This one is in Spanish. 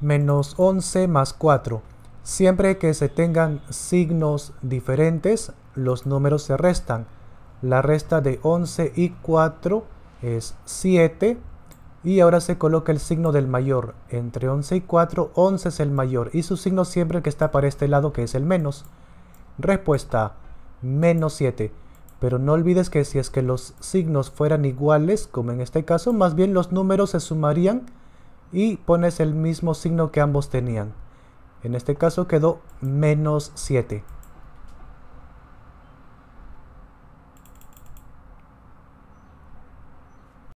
menos 11 más 4. Siempre que se tengan signos diferentes, los números se restan. La resta de 11 y 4 es 7. Y ahora se coloca el signo del mayor. Entre 11 y 4, 11 es el mayor. Y su signo siempre que está para este lado, que es el menos. Respuesta, menos 7. Pero no olvides que si es que los signos fueran iguales, como en este caso, más bien los números se sumarían y pones el mismo signo que ambos tenían. En este caso quedó menos 7.